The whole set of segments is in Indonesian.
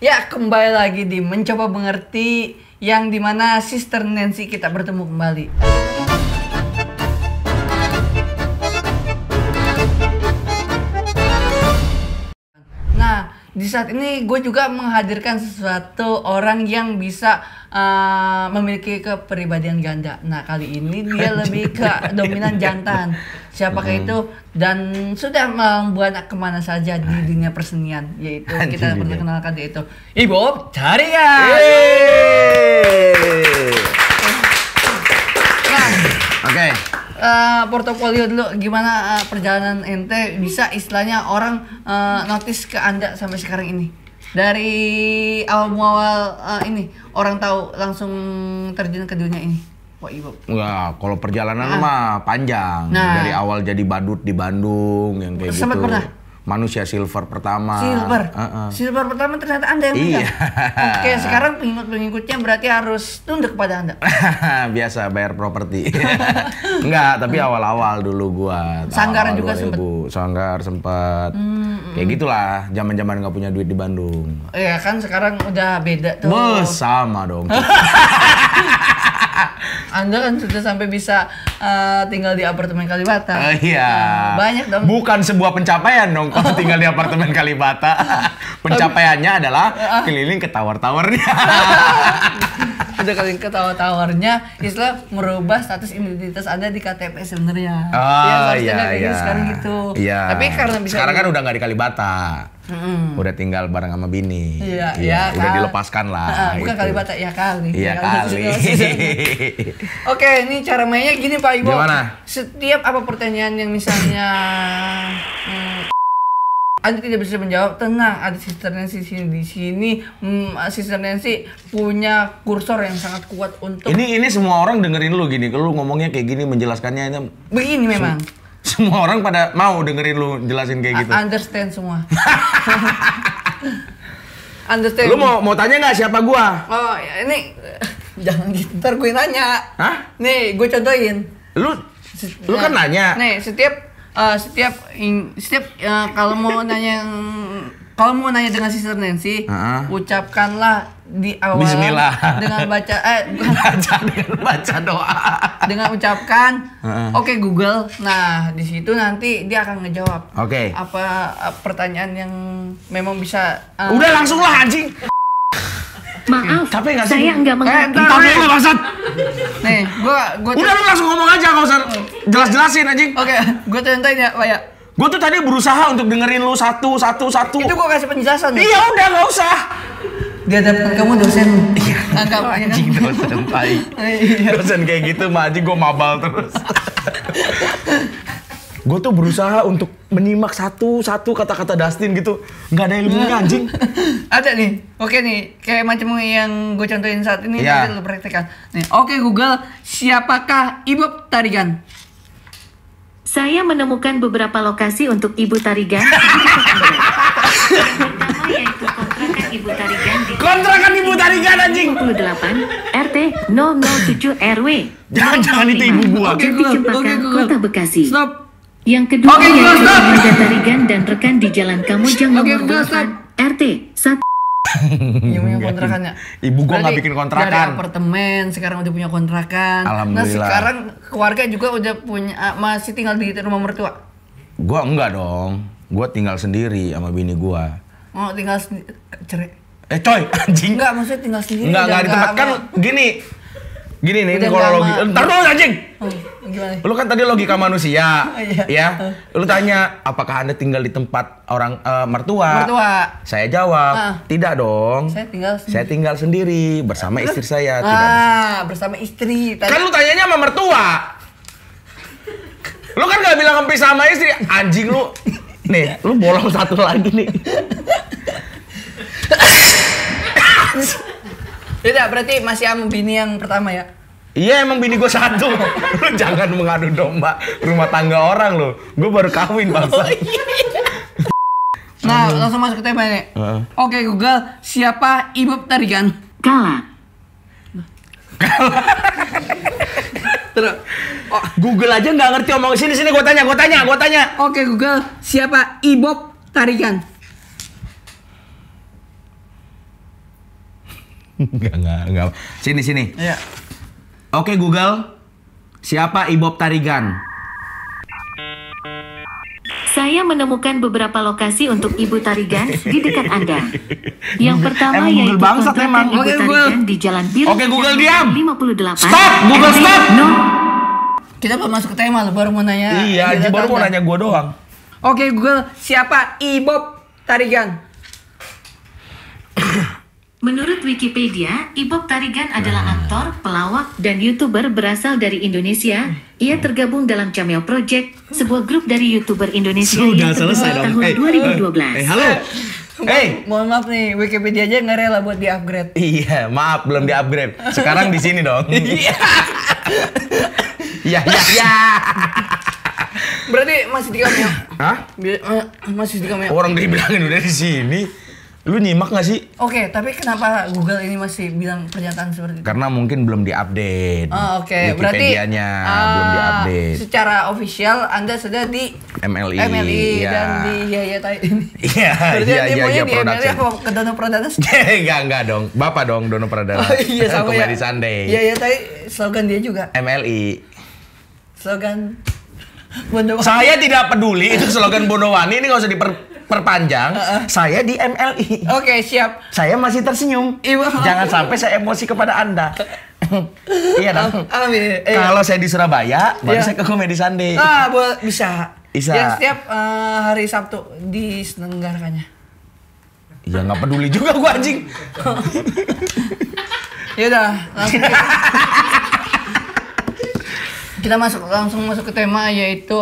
Ya, kembali lagi di Mencoba Mengerti yang dimana Sister Nancy kita bertemu kembali. di saat ini gue juga menghadirkan sesuatu orang yang bisa uh, memiliki kepribadian ganda. Nah kali ini dia lebih ke dominan jantan. Siapakah hmm. itu dan sudah membuat kemana saja di dunia persenian, yaitu Anjir kita perkenalkan dia itu Ibu Caria. Ya. Nah. Oke uh, portofolio dulu gimana uh, perjalanan ente bisa istilahnya orang uh, notice ke anda sampai sekarang ini dari awal muawal uh, ini orang tahu langsung terjun ke dunia ini Wah, Wah, kalau perjalanan nah. mah panjang nah. dari awal jadi badut di Bandung yang kayak Sempat gitu. pernah manusia silver pertama. Silver. Uh -uh. Silver pertama ternyata Anda yang Iya. Oke, sekarang pengikut-pengikutnya berarti harus tunduk kepada Anda. Biasa bayar properti. Enggak, tapi awal-awal dulu gua. Sanggar juga sempat. Sanggar sempat. Hmm, Kayak gitulah, zaman-zaman nggak punya duit di Bandung. Iya kan sekarang udah beda tuh. Bo, sama dong. Anda kan sudah sampai bisa uh, tinggal di apartemen Kalibata. Uh, iya. Nah, banyak dong. Bukan sebuah pencapaian dong kalau oh. tinggal di apartemen Kalibata. Pencapaiannya adalah keliling ke tower towernya nah. udah kalian ketawa-tawarnya istilah merubah status identitas anda di KTP sebenarnya oh, ya, iya iya sekarang gitu iya. tapi karena bisa sekarang kan udah nggak di Kalibata Mm. Udah tinggal bareng sama bini. Iya, iya. Ya, udah kan. dilepaskan lah. Uh, bukan gitu. kali bata, ya kali. Iya ya, kali. Oke, ini cara mainnya gini Pak Ibu. Gimana? Setiap apa pertanyaan yang misalnya hmm, anda tidak bisa menjawab, tenang, ada Sister Nancy di sini. Hmm, Sister Nancy punya kursor yang sangat kuat untuk Ini ini semua orang dengerin lu gini, kalau ngomongnya kayak gini menjelaskannya ini begini memang. Sem semua orang pada mau dengerin lu jelasin kayak gitu. understand semua. understand. Lu mau mau tanya nggak siapa gua? Oh, ini jangan gitu, ntar gue nanya. Hah? Nih, gue contohin. Lu lu kan nah, nanya. Nih, setiap uh, setiap in, setiap uh, kalau mau nanya yang kalau mau nanya dengan Sister Nancy, uh-huh. ucapkanlah di awal Bismillah. dengan baca eh baca baca doa. Dengan ucapkan uh-huh. oke okay, Google. Nah, di situ nanti dia akan ngejawab. Oke. Okay. Apa eh, pertanyaan yang memang bisa uh, Udah langsung lah anjing. Maaf. tapi gak sih? Saya gak eh, mengerti. tapi gak maksud. Nih, gua gua Udah lu langsung ngomong aja Gak usah jelas-jelasin anjing. Oke, okay, gua contohin ya, Pak. Ya. Gue tuh tadi berusaha untuk dengerin lu satu, satu, satu. Itu gue kasih penjelasan. Iya udah gak usah. Dihadapkan kamu dosen. Iya. Anggap ah, ya kan? anjing dosen Pak, iya. Dosen kayak gitu mah aja gue mabal terus. gue tuh berusaha untuk menyimak satu-satu kata-kata Dustin gitu nggak ada ilmunya nah. anjing ada nih oke nih kayak macam yang gue contohin saat ini ya. nanti lu praktekan. nih oke Google siapakah ibu tarigan saya menemukan beberapa lokasi untuk ibu tarigan kontrakan ibu tarigan anjing 28 RT 007 RW jangan jangan itu ibu gua oke, oke, Kota Bekasi stop yang kedua okay, yaitu Amanda Tarigan dan rekan di Jalan kamu jangan okay, nomor 8, RT 1. yang punya kontrakannya. Ibu gua nggak bikin kontrakan. Dari apartemen sekarang udah punya kontrakan. Nah, Alhamdulillah. Nah sekarang keluarga juga udah punya ah, masih tinggal di rumah mertua. Gua enggak dong. Gua tinggal sendiri sama bini gua. Mau oh, tinggal sendiri cerai. Eh coy, anjing. Enggak, maksudnya tinggal sendiri. Enggak, enggak di tempat kan ya? gini, Gini nih, ini kalau logika, entar dulu anjing. Oh, lu kan tadi logika manusia, oh, iya. ya. Oh. Lu tanya, apakah Anda tinggal di tempat orang uh, mertua? Mertua. Saya jawab, uh. tidak dong. Saya tinggal sendiri. Saya tinggal sendiri bersama istri saya, tidak. Ah, bersama istri. Tanya. Kan lu tanyanya sama mertua. Lu kan gak bilang sampai sama istri, anjing lu. Nih, lu bolong satu lagi nih. Tidak, berarti masih sama bini yang pertama ya? Iya emang bini gue satu. lu jangan mengadu domba rumah tangga orang lo. Gue baru kawin oh, bangsa. Oh, iya, nah langsung masuk ke tema ini. Uh. Oke Google, siapa ibu tarikan? Kala. Kala. Terus. Oh. Google aja nggak ngerti omong sini sini gue tanya gue tanya gue tanya. Oke Google, siapa ibop tarikan? Enggak, enggak, enggak. Sini, sini. Iya. Oke Google, siapa Ibob Tarigan? Saya menemukan beberapa lokasi untuk Ibu Tarigan di dekat Anda. Yang pertama yaitu bangsa, kontrakan Ibu Oke, Tarigan Google. di Jalan Biru. Oke Google diam. 58. Stop, Google stop. No. Kita belum masuk ke tema lo baru mau nanya. Iya, baru mau nanya gue doang. Oke Google, siapa Ibob Tarigan? Menurut Wikipedia, Ibob Tarigan adalah hmm. aktor, pelawak, dan YouTuber berasal dari Indonesia. Ia hmm. tergabung dalam Cameo Project, sebuah grup dari YouTuber Indonesia Sudah yang selesai dong. tahun hey, 2012. Hey, halo. Hey, mohon maaf nih, Wikipedia aja nggak rela buat di-upgrade. Iya, maaf belum di-upgrade. Sekarang di sini dong. Iya. iya. Iya, iya, Berarti masih di Cameo? Hah? Eh, masih di Cameo. Orang dibilangin udah di sini. Lu nyimak gak sih? Oke, okay, tapi kenapa Google ini masih bilang pernyataan seperti itu? Karena mungkin belum diupdate. Oh, oke. Okay. Berarti uh, belum diupdate. Secara official Anda sudah di MLI, MLI ya. dan di Yaya Tai ini. Iya, iya, iya, iya, di apa ke Dono Pradana? enggak, enggak dong. Bapak dong Dono Pradana. Oh, iya, sama ya. Komedi Sunday. iya, Tai slogan dia juga. MLI. Slogan Bondowani. Saya tidak peduli itu slogan Bondowani ini nggak usah diper perpanjang, uh -uh. saya di MLI. Oke, okay, siap. Saya masih tersenyum. Ibu. Jangan sampai saya emosi kepada Anda. iya dong. Amin. Eh. Kalau saya di Surabaya, iya. saya ke Komedi Sandi. Ah, boleh bisa. Bisa. Ya, setiap uh, hari Sabtu diselenggarakannya. Ya nggak peduli juga gua anjing. ya udah, kita. masuk langsung masuk ke tema yaitu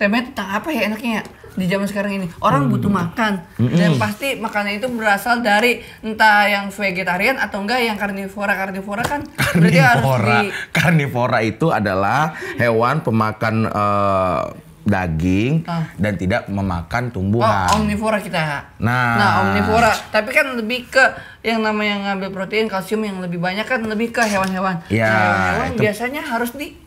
temanya tentang apa ya enaknya di zaman sekarang ini orang hmm. butuh makan hmm. dan pasti makanan itu berasal dari entah yang vegetarian atau enggak yang karnivora karnivora kan karnivora. di... karnivora itu adalah hewan pemakan uh, daging ah. dan tidak memakan tumbuhan. Oh, omnivora kita. Nah. Nah, omnivora. Tapi kan lebih ke yang namanya yang ngambil protein, kalsium yang lebih banyak kan lebih ke hewan-hewan. Nah, ya, hewan itu... biasanya harus di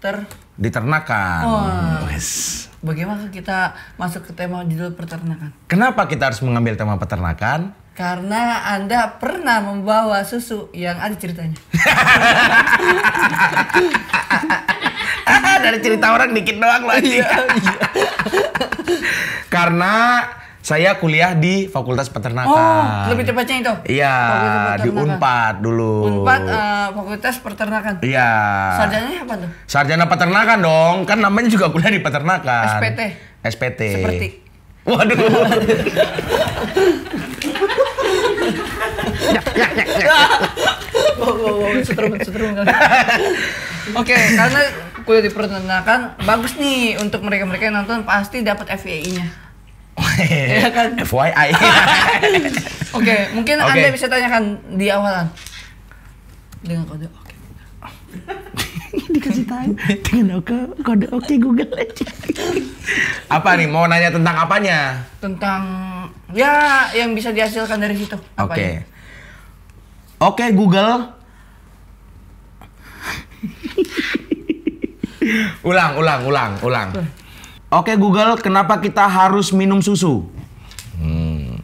ter diternakan. Oh. Yes. Bagaimana kita masuk ke tema judul peternakan? Kenapa kita harus mengambil tema peternakan? Karena Anda pernah membawa susu yang ada ceritanya. Dari cerita orang dikit doang lagi. Iya, iya. Karena saya kuliah di Fakultas Peternakan. Oh, lebih tepatnya itu. Iya, di Unpad dulu. Unpad uh, Fakultas Peternakan. Iya. Sarjananya apa tuh? Sarjana Peternakan dong, kan namanya juga kuliah di peternakan. SPT. SPT. Seperti. Waduh. ya, ya, ya, ya. Oke, karena kuliah di peternakan bagus nih untuk mereka-mereka yang nonton pasti dapat FEI-nya ya kan? FYI. Oke, okay, mungkin okay. Anda bisa tanyakan di awalan. Dengan kode oke. Okay. Dikasih tahu dengan oke kode oke okay, Google aja. apa nih mau nanya tentang apanya? Tentang ya yang bisa dihasilkan dari situ. Oke. Okay. Ya? Oke okay, Google. ulang, ulang, ulang, ulang. Oke Google, kenapa kita harus minum susu? Hmm.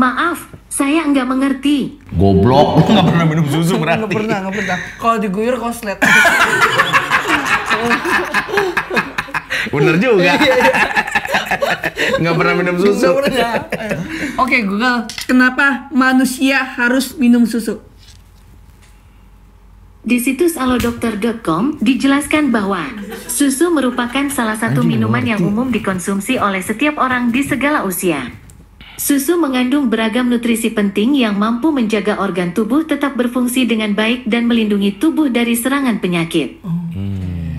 Maaf, saya nggak mengerti. Goblok, oh. nggak pernah minum susu berarti. Nggak pernah, nggak pernah. Kalau diguyur koslet. Bener juga. Iya, iya. Nggak pernah minum susu. Oke okay, Oke Google, kenapa manusia harus minum susu? Di situs alodokter.com dijelaskan bahwa susu merupakan salah satu minuman yang umum dikonsumsi oleh setiap orang di segala usia. Susu mengandung beragam nutrisi penting yang mampu menjaga organ tubuh tetap berfungsi dengan baik dan melindungi tubuh dari serangan penyakit. Hmm. Oh.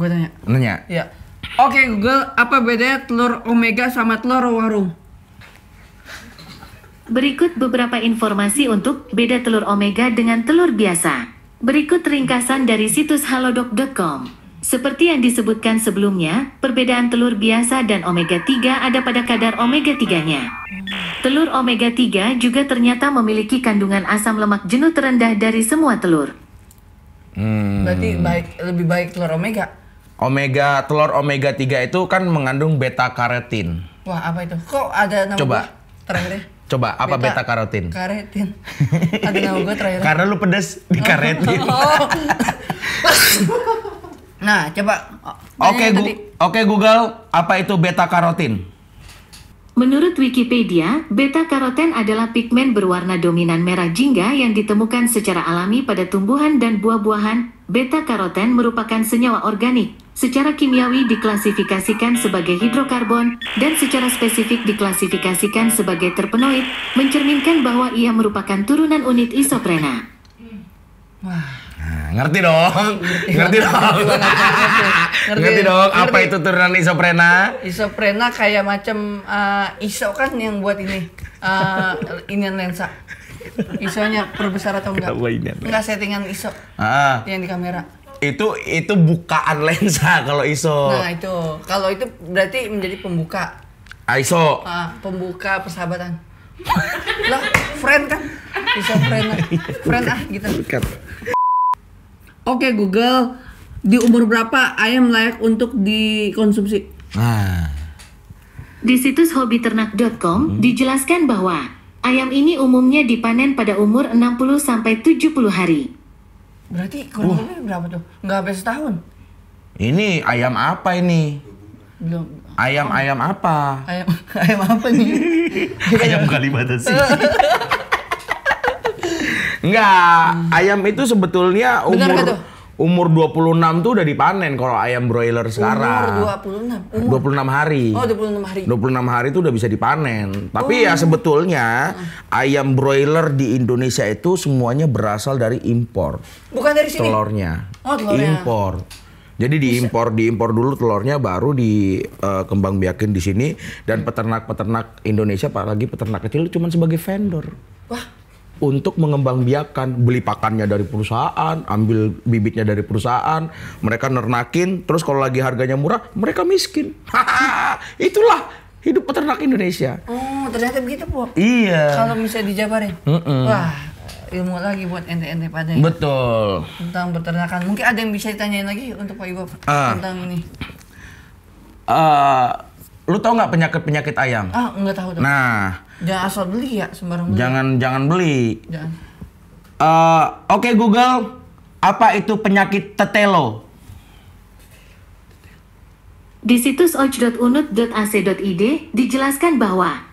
Gue tanya. Nanya. Ya. Oke okay, Google, apa bedanya telur omega sama telur warung? Berikut beberapa informasi untuk beda telur omega dengan telur biasa. Berikut ringkasan dari situs halodoc.com. Seperti yang disebutkan sebelumnya, perbedaan telur biasa dan omega 3 ada pada kadar omega 3-nya. Telur omega 3 juga ternyata memiliki kandungan asam lemak jenuh terendah dari semua telur. Hmm. Berarti baik lebih baik telur omega. Omega telur omega 3 itu kan mengandung beta karotin. Wah, apa itu? Kok ada nama Coba. Terang Coba apa beta, beta karotin? Karetin. Ada nama gue terakhir. Karena lu pedes di oh. oh. nah, coba. Oke, okay, gu okay, Google, apa itu beta karotin? Menurut Wikipedia, beta-karoten adalah pigmen berwarna dominan merah jingga yang ditemukan secara alami pada tumbuhan dan buah-buahan. Beta-karoten merupakan senyawa organik secara kimiawi diklasifikasikan sebagai hidrokarbon dan secara spesifik diklasifikasikan sebagai terpenoid, mencerminkan bahwa ia merupakan turunan unit isoprena. Nah, ngerti dong, ngerti dong, ngerti, ngerti, ngerti dong. Apa itu turunan isoprena? Isoprena kayak macam uh, iso kan yang buat ini, uh, eh, ini lensa. Isonya perbesar atau enggak? Enggak settingan iso. Ah. Yang di kamera itu itu bukaan lensa kalau ISO. Nah itu kalau itu berarti menjadi pembuka. Ah, ISO. Ah, pembuka persahabatan. lah friend kan bisa friend friend ah gitu. Oke okay, Google di umur berapa ayam layak untuk dikonsumsi? Nah. Di situs hobiternak.com hmm. dijelaskan bahwa ayam ini umumnya dipanen pada umur 60 sampai 70 hari. Berarti kurang lebih berapa tuh? Nggak sampai setahun. Ini ayam apa ini? Belum. Ayam ayam apa? Ayam ayam apa nih? ayam kalimantan sih. Enggak, hmm. ayam itu sebetulnya umur umur 26 tuh udah dipanen kalau ayam broiler sekarang. Umur 26. Umur 26 hari. Oh, 26 hari. 26 hari itu udah bisa dipanen. Tapi ya oh. ya sebetulnya ayam broiler di Indonesia itu semuanya berasal dari impor. Bukan dari sini. Telurnya. Oh, telurnya. Impor. Jadi diimpor, diimpor dulu telurnya baru di uh, eh, kembang biakin di sini dan hmm. peternak-peternak Indonesia apalagi peternak kecil cuma sebagai vendor. Wah, untuk mengembangbiakan beli pakannya dari perusahaan, ambil bibitnya dari perusahaan, mereka nernakin, terus kalau lagi harganya murah, mereka miskin. Itulah hidup peternak Indonesia. Oh, ternyata begitu, Bu. Iya. Kalau misalnya dijabarin. Mm -mm. Wah, ilmu lagi buat ente-ente pada ya? Betul. Tentang peternakan. Mungkin ada yang bisa ditanyain lagi untuk Pak Ibu uh, tentang ini. Uh, lu tau nggak penyakit penyakit ayam? Ah, nggak tahu. dong. Nah, Jangan asal beli ya sembarang beli. Jangan jangan beli. Jangan. Uh, Oke okay, Google, apa itu penyakit tetelo? Di situs oj.unut.ac.id dijelaskan bahwa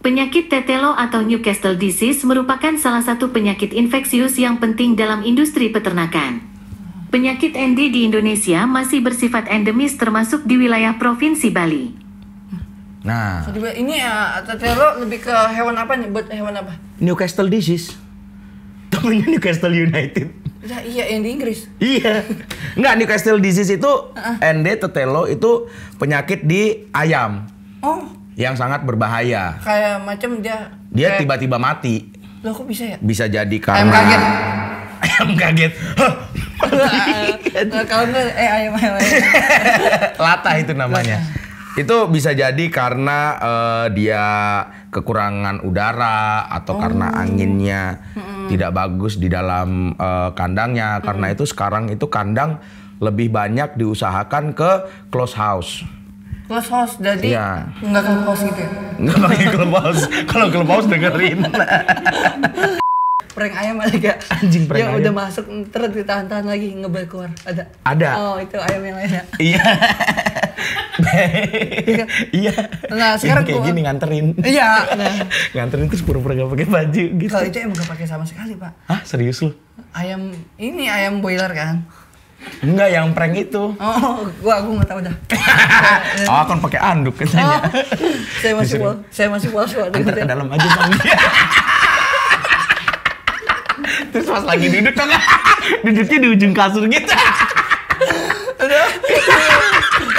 penyakit tetelo atau Newcastle disease merupakan salah satu penyakit infeksius yang penting dalam industri peternakan. Penyakit ND di Indonesia masih bersifat endemis termasuk di wilayah Provinsi Bali. Nah. ini ya eh, Tetelo lebih ke hewan apa nih? Buat hewan apa? Newcastle disease. Temennya Newcastle United. Ya, iya yang di Inggris. iya. Enggak Newcastle disease itu uh-uh. ND Tetelo itu penyakit di ayam. Oh. Yang sangat berbahaya. Kayak macam dia dia tiba tiba-tiba mati. Loh kok bisa ya? Bisa jadi karena ayam kaget. Ayam kaget. Eh, kalau enggak eh ayam ayam. ayam. Lata itu namanya. Lata. Itu bisa jadi karena uh, dia kekurangan udara atau oh. karena anginnya hmm. tidak bagus di dalam uh, kandangnya. Karena hmm. itu sekarang itu kandang lebih banyak diusahakan ke close house. Close house jadi ya. nggak close gitu ya? Nggak pakai clubhouse. Kalau clubhouse dengerin. prank ayam ada gak? Anjing prank yang ayam. udah masuk terus ditahan-tahan lagi ngebel keluar. Ada. Ada. Oh, itu ayam yang lainnya. Iya. Iya, kan? iya. Nah, sekarang kayak gini nganterin. Iya, nah. nganterin terus pura-pura gak pakai baju gitu. Kalau itu emang gak pakai sama sekali, Pak. Hah, serius lu? Ayam ini ayam boiler kan? Enggak, yang prank itu. Oh, gua aku nggak tahu dah. oh, kan pakai anduk katanya. Oh, saya masih wall, saya masih wall soal. Antar ke gitu ya. dalam aja bang. terus pas lagi duduk kan duduknya di ujung kasur gitu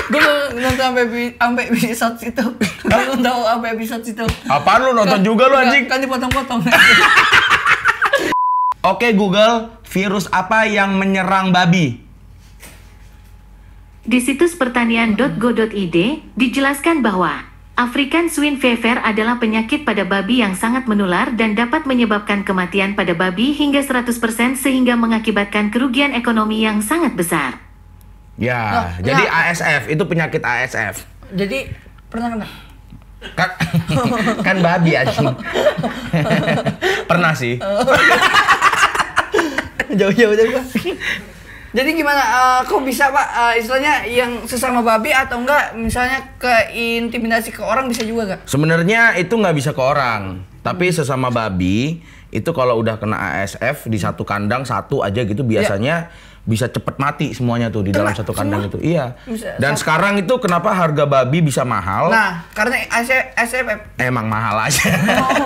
gue nonton sampai sampai episode situ gue tahu sampai episode situ apaan lu nonton juga lu anjing kan dipotong-potong Oke Google, virus apa yang menyerang babi? Di situs pertanian.go.id dijelaskan bahwa African swine fever adalah penyakit pada babi yang sangat menular dan dapat menyebabkan kematian pada babi hingga 100% sehingga mengakibatkan kerugian ekonomi yang sangat besar. Ya, oh, jadi ya. ASF itu penyakit ASF. Jadi pernah kena kan, kan babi aja. pernah sih. Oh, iya. Jauh-jauh jauh. Jadi gimana? Uh, kok bisa pak? Uh, istilahnya yang sesama babi atau enggak? Misalnya keintimidasi ke orang bisa juga gak? Sebenarnya itu nggak bisa ke orang, tapi hmm. sesama babi itu kalau udah kena ASF di satu kandang satu aja gitu ya. biasanya ya. bisa cepet mati semuanya tuh di kena, dalam satu kandang semua. itu. Iya. Bisa, Dan satu. sekarang itu kenapa harga babi bisa mahal? Nah, karena ASF, ASF emang mahal aja. Oh.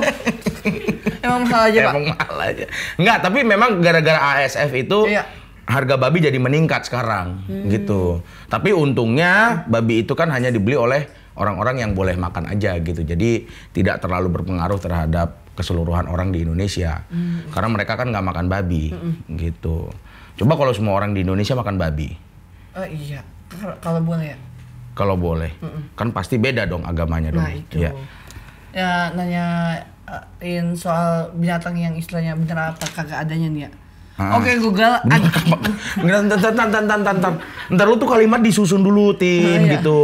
emang mahal aja, Pak. Emang mahal aja. Enggak, tapi memang gara-gara ASF itu Ya harga babi jadi meningkat sekarang hmm. gitu. Tapi untungnya babi itu kan hanya dibeli oleh orang-orang yang boleh makan aja gitu. Jadi tidak terlalu berpengaruh terhadap keseluruhan orang di Indonesia. Hmm. Karena mereka kan nggak makan babi hmm. gitu. Coba kalau semua orang di Indonesia makan babi. Oh iya, kalau boleh ya. Kalau boleh. Hmm. Kan pasti beda dong agamanya dong. Nah, itu. Iya. Ya. Ya nanyain eh, soal binatang yang istilahnya bener apa kagak adanya nih ya Ah. Oke okay, Google. Ntar, ntar, ntar, ntar, ntar, ntar lu tuh kalimat disusun dulu, Tin, oh, iya. gitu.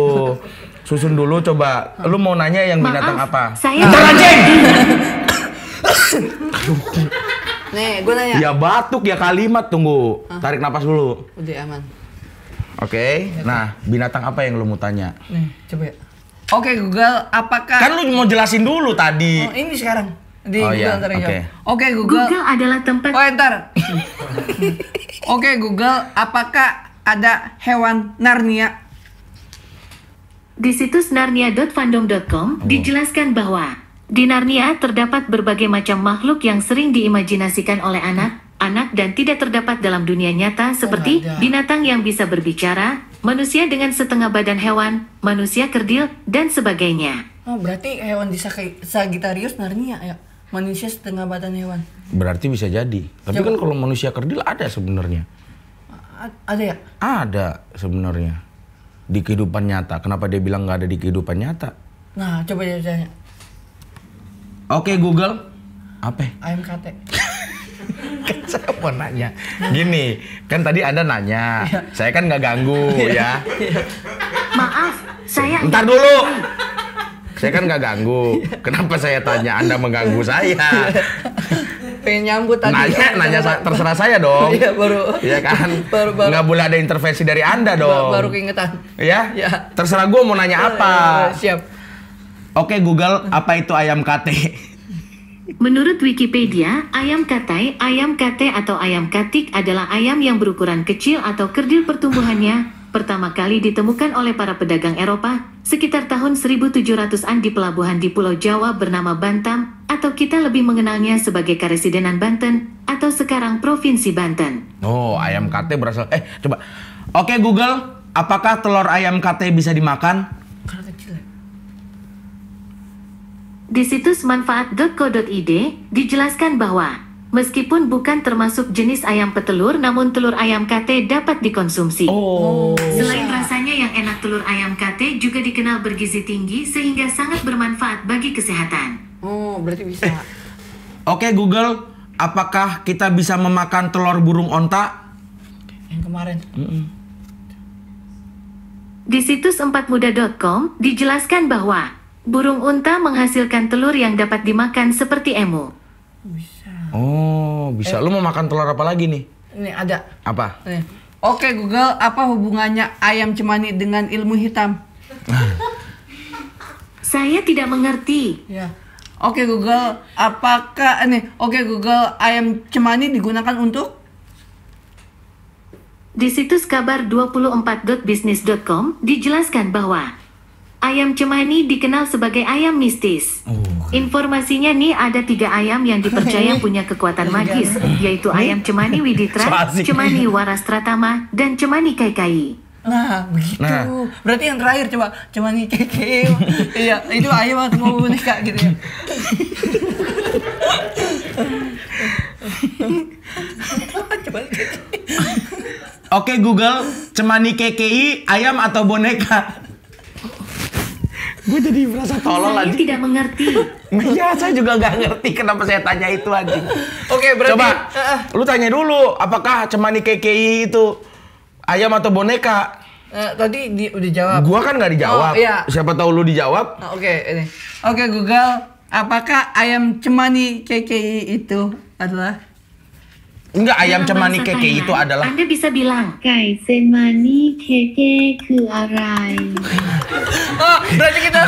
Susun dulu coba. Lu mau nanya yang Maaf, binatang apa? Saya. Ntar aja! Nih, gue nanya. Ya batuk ya kalimat tunggu. Ah. Tarik napas dulu. Udah aman. Oke. Okay. Nah, binatang apa yang lu mau tanya? Nih, coba ya. Oke okay, Google, apakah Kan lu mau jelasin dulu tadi. Oh, ini sekarang di oh, Google iya. ntar Oke okay, Google. Google adalah tempat. Oh Oke okay, Google, apakah ada hewan Narnia? Di situs narnia.fandom.com oh. dijelaskan bahwa di Narnia terdapat berbagai macam makhluk yang sering diimajinasikan oleh anak, anak dan tidak terdapat dalam dunia nyata oh, seperti binatang yang bisa berbicara, manusia dengan setengah badan hewan, manusia kerdil dan sebagainya. Oh, berarti hewan di Sagittarius Narnia ya? manusia setengah badan hewan. Berarti bisa jadi. Tapi Siapa? kan kalau manusia kerdil ada sebenarnya. ada ya? Ada sebenarnya. Di kehidupan nyata. Kenapa dia bilang nggak ada di kehidupan nyata? Nah, coba dia tanya. Oke okay, Google. Apa? Ayam kate. kan saya mau nanya. Gini, kan tadi Anda nanya. Iya. saya kan nggak ganggu iya. ya. Iya. Maaf, saya... Ntar dulu. Saya kan nggak ganggu. Kenapa saya tanya Anda mengganggu saya? pengen nyambut tadi. Nanya, nanya sa terserah saya dong. Iya baru. Iya kan. Baru, baru. Nggak boleh ada intervensi dari anda dong. Baru, baru keingetan. Iya. Ya. Terserah gue mau nanya oh, apa. Ya, siap. Oke Google, apa itu ayam kate? Menurut Wikipedia, ayam katai, ayam kate atau ayam katik adalah ayam yang berukuran kecil atau kerdil pertumbuhannya pertama kali ditemukan oleh para pedagang Eropa sekitar tahun 1700-an di pelabuhan di Pulau Jawa bernama Bantam, atau kita lebih mengenalnya sebagai Karesidenan Banten, atau sekarang Provinsi Banten. Oh, ayam kate berasal... Eh, coba. Oke Google, apakah telur ayam kate bisa dimakan? Ya? Di situs manfaat.co.id dijelaskan bahwa Meskipun bukan termasuk jenis ayam petelur, namun telur ayam kate dapat dikonsumsi. Oh. Selain rasanya yang enak, telur ayam kate juga dikenal bergizi tinggi sehingga sangat bermanfaat bagi kesehatan. Oh, berarti bisa. Eh. Oke okay, Google, apakah kita bisa memakan telur burung onta? Yang kemarin. Mm -mm. Di situs empatmuda.com dijelaskan bahwa burung unta menghasilkan telur yang dapat dimakan seperti emu. Uish. Oh, bisa. Eh. Lu mau makan telur apa lagi nih? Ini ada. Apa? Nih. Oke Google, apa hubungannya ayam cemani dengan ilmu hitam? Saya tidak mengerti. Ya. Oke Google, apakah nih? Oke Google, ayam cemani digunakan untuk di situs kabar 24.business.com dijelaskan bahwa Ayam cemani dikenal sebagai ayam mistis. Oh. Informasinya nih ada tiga ayam yang dipercaya punya kekuatan magis, yaitu ayam cemani Widitra, cemani Warastratama, dan cemani Kaikai. Nah, begitu. Nah. Berarti yang terakhir coba cemani Kaikai. iya, itu ayam atau mau boneka gitu ya. Oke Google, cemani KKI ayam atau boneka? gue jadi merasa tolol lagi tidak mengerti iya saya juga nggak ngerti kenapa saya tanya itu anjing oke berarti coba uh, lu tanya dulu apakah cemani KKI itu ayam atau boneka Uh, tadi di, udah jawab. Gua kan nggak dijawab. Oh, iya. Siapa tahu lu dijawab. Ah, oke, okay, ini. Oke, okay, Google. Apakah ayam cemani KKI itu adalah Enggak, ayam cemani keke itu adalah Anda bisa bilang Kai semani keke ke arai berarti kita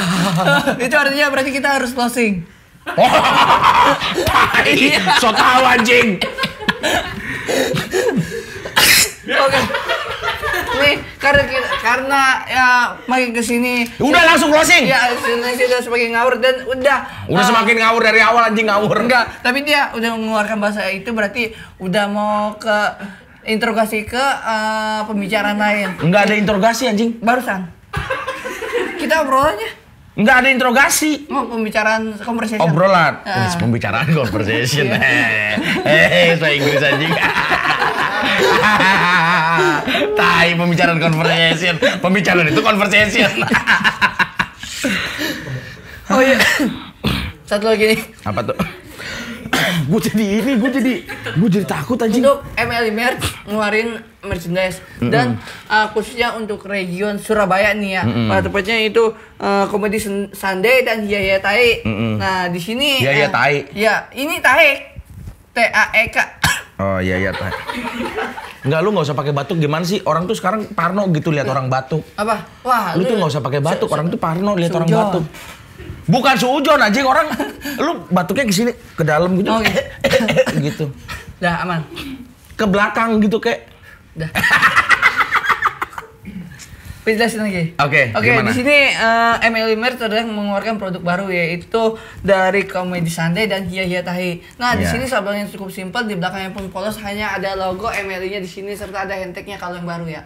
itu artinya berarti kita harus closing. oh so tahu anjing. Oke. Nih, karena karena ya makin ke sini udah langsung closing. Ya, Indonesia kita semakin ngawur dan udah udah uh, semakin ngawur dari awal anjing ngawur. Enggak, tapi dia udah mengeluarkan bahasa itu berarti udah mau ke interogasi ke uh, pembicaraan lain. Enggak ada interogasi anjing. Barusan kita obrolannya? Nggak ada interogasi. Mau pembicaraan conversation. Obrolan. Uh. pembicaraan conversation. Iya. Hehehe, saya Inggris aja. Tai pembicaraan conversation. Pembicaraan itu conversation. oh iya. Satu lagi nih. Apa tuh? gue jadi ini, gue jadi gue jadi takut anjing. Untuk MLI Merch ngeluarin merchandise dan uh, khususnya untuk region Surabaya nih ya. Mm tepatnya itu uh, komedi Sunday dan Yaya Tai. Mm mm Nah, di sini Yaya Tai. Uh, tai. Ya, ini Tai. T A E K. Oh iya iya Tai. Enggak lu nggak usah pakai batuk gimana sih? Orang tuh sekarang parno gitu lihat iya. orang batuk. Apa? Wah, lu, lu tuh nggak usah pakai batuk, orang tuh parno lihat orang batuk. Bukan suujon anjing orang lu batuknya ke sini ke dalam gitu. Oh, iya. gitu. Dah aman. Ke belakang gitu kayak. Dah. sini lagi. Oke. Oke, di sini uh, eh, ML Limer sudah mengeluarkan produk baru yaitu dari comedy sunday dan hia hia Tahi. Nah, yeah. di iya. sini sablonnya cukup simpel, di belakangnya pun polos, hanya ada logo ML-nya di sini serta ada handtag-nya kalau yang baru ya.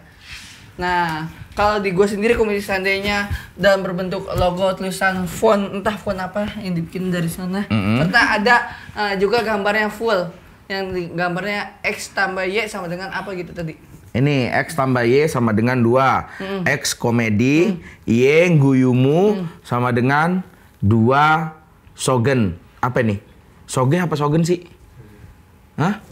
Nah, kalau di gue sendiri komedi seandainya dalam berbentuk logo tulisan font entah font apa yang dibikin dari sana mm -hmm. ada uh, juga gambarnya full yang gambarnya x tambah y sama dengan apa gitu tadi ini x tambah y sama dengan dua mm -hmm. x komedi mm -hmm. y guyumu mm -hmm. sama dengan dua sogen apa nih sogen apa sogen sih Hah?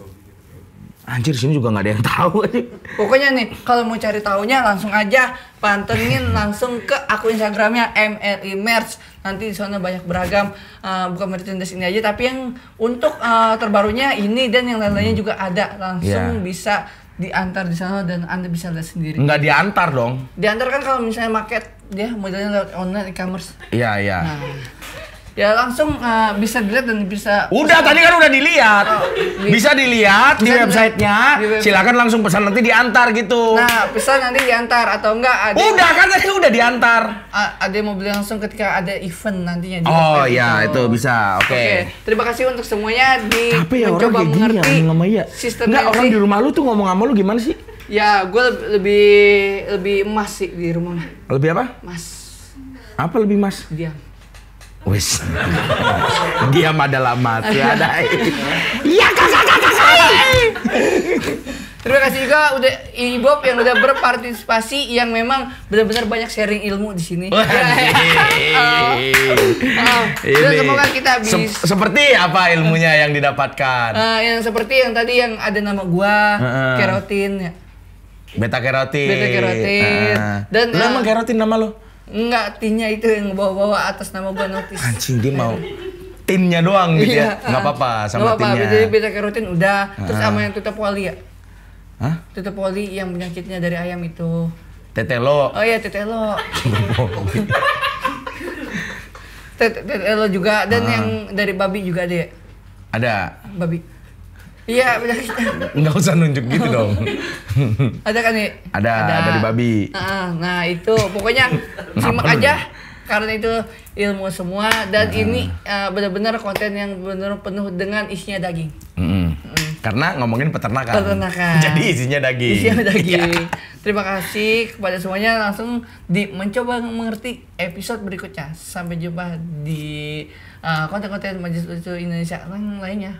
Anjir sini juga nggak ada yang tahu sih. Pokoknya nih kalau mau cari tahunya langsung aja pantengin langsung ke akun Instagramnya MLI Merch. Nanti di sana banyak beragam uh, bukan merchandise ini aja tapi yang untuk uh, terbarunya ini dan yang lain-lainnya hmm. juga ada langsung yeah. bisa diantar di sana dan anda bisa lihat sendiri. Nggak diantar dong. Diantar kan kalau misalnya market dia modelnya lewat online e-commerce. Iya yeah, iya. Yeah. Nah ya langsung uh, bisa dilihat dan bisa udah pesan. tadi kan udah dilihat oh, bisa dilihat bisa di websitenya Website. silakan langsung pesan nanti diantar gitu nah pesan nanti diantar atau enggak ada udah kan tadi udah diantar ada yang mau beli langsung ketika ada event nantinya di oh ya itu. itu bisa oke okay. okay. terima kasih untuk semuanya di Tapi ya mencoba orang mengerti gini ya, ya. sistem enggak orang di rumah lu tuh ngomong sama lu gimana sih ya gue lebih lebih emas sih di rumah lebih apa mas apa lebih mas diam Wes. Dia adalah mati ya ada. Iya kakak kakak Terima kasih juga udah Ibob yang udah berpartisipasi yang memang benar-benar banyak sharing ilmu di sini. Wah, oh. oh. semoga kita bisa seperti apa ilmunya yang didapatkan? Eh, yang seperti yang tadi yang ada nama gua, uh kerotin. Beta kerotin. Beta kerotin. Dan lu uh, emang kerotin nama lo? Enggak, timnya itu yang bawa-bawa atas nama gue notis. Anjing dia mau timnya doang gitu ya. Enggak iya, ah. apa-apa sama apa, tinnya. Jadi beda rutin udah. Terus ah. sama yang tutup wali ya. Hah? Tutup wali yang penyakitnya dari ayam itu. Tetelo. Oh iya tetelo. tetelo juga dan ah. yang dari babi juga ada Ada. Babi. Iya, nggak Enggak usah nunjuk gitu dong. ada kan nih? Ada, ada, dari babi. Nah, nah itu pokoknya simak aja karena itu ilmu semua dan nah. ini uh, benar-benar konten yang benar penuh dengan isinya daging. Mm -hmm. Mm. Karena ngomongin peternakan. Peternakan. Jadi isinya daging. Isinya daging. Iya. Terima kasih kepada semuanya langsung di mencoba mengerti episode berikutnya. Sampai jumpa di eh, konten-konten uh, konten -konten Majelis Lucu Indonesia lainnya.